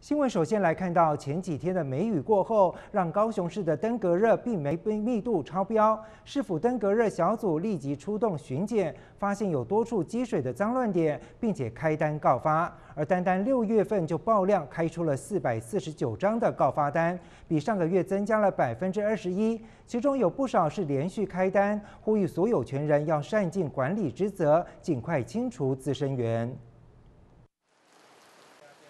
新闻首先来看到前几天的梅雨过后，让高雄市的登革热病媒密度超标，市府登革热小组立即出动巡检，发现有多处积水的脏乱点，并且开单告发。而单单六月份就爆量开出了四百四十九张的告发单，比上个月增加了百分之二十一，其中有不少是连续开单，呼吁所有权人要善尽管理职责，尽快清除滋生源。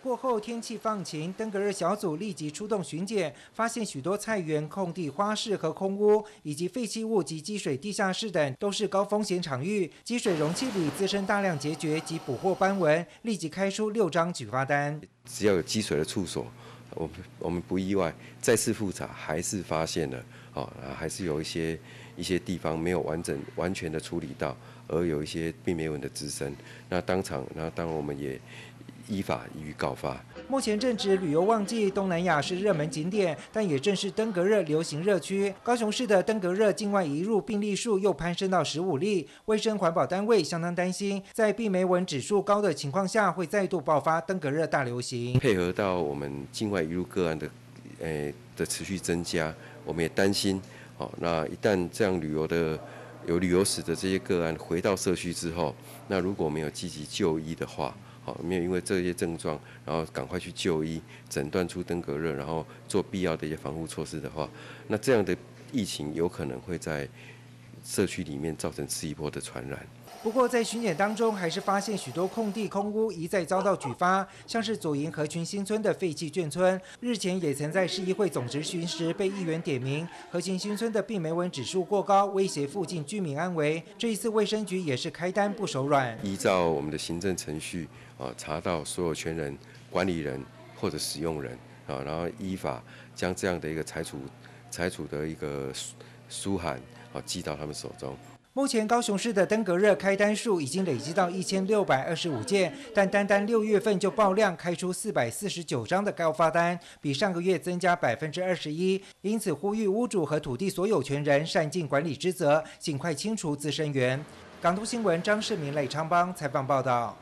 过后天气放晴，登革热小组立即出动巡检，发现许多菜园、空地、花市和空屋，以及废弃物及积水地下室等，都是高风险场域。积水容器里滋生大量结孓及捕获斑纹，立即开出六张举发单。只要有积水的处所，我我们不意外。再次复查还是发现了，哦，还是有一些一些地方没有完整完全的处理到，而有一些并没有的滋生。那当场，那当我们也。依法予以告发。目前正值旅游旺季，东南亚是热门景点，但也正是登革热流行热区。高雄市的登革热境外移入病例数又攀升到十五例，卫生环保单位相当担心，在病媒蚊指数高的情况下，会再度爆发登革热大流行。配合到我们境外移入个案的，诶的持续增加，我们也担心。哦，那一旦这样旅游的有旅游史的这些个案回到社区之后，那如果没有积极就医的话，好，没有因为这些症状，然后赶快去就医，诊断出登革热，然后做必要的一些防护措施的话，那这样的疫情有可能会在。社区里面造成次一波的传染。不过在巡检当中，还是发现许多空地、空屋一再遭到举发，像是左营合群新村的废弃眷村，日前也曾在市议会总执巡时被议员点名，合群新村的病媒蚊指数过高，威胁附近居民安危。这一次卫生局也是开单不手软，依照我们的行政程序，呃，查到所有权人、管理人或者使用人，啊，然后依法将这样的一个拆除、拆除的一个书书函。好寄到他们手中。目前高雄市的登革热开单数已经累积到一千六百二十五件，但单单六月份就爆量开出四百四十九张的高发单，比上个月增加百分之二十一。因此呼吁屋主和土地所有权人善尽管理之责，尽快清除滋生源。港都新闻张世明、赖昌邦采访报道。